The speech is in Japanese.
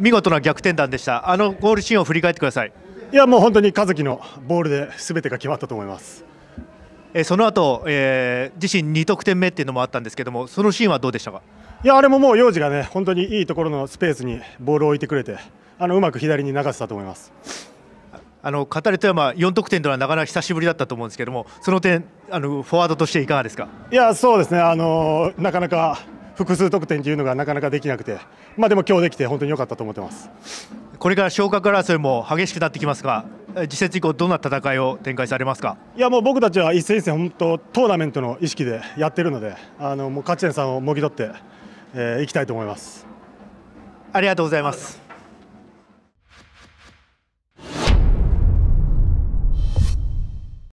見事な逆転弾でしたあのゴールシーンを振り返ってくださいいやもう本当に和樹のボールで全てが決まったと思いますえその後、えー、自身2得点目っていうのもあったんですけどもそのシーンはどうでしたかいやあれももう幼児がね本当にいいところのスペースにボールを置いてくれてあのうまく左に流せたと思いますあの語り富山4得点とはなかなか久しぶりだったと思うんですけどもその点あのフォワードとしていかがですかいやそうですねあのなかなか複数得点というのがなかなかできなくて、まあ、でも今日できて本当に良かったと思ってますこれから昇格争いも激しくなってきますが次節以降どんな戦いを展開されますかいやもう僕たちは一戦一戦本当トーナメントの意識でやってるのであのもう勝ち点3をもぎ取ってい、えー、きたいと思いますありがとうございます。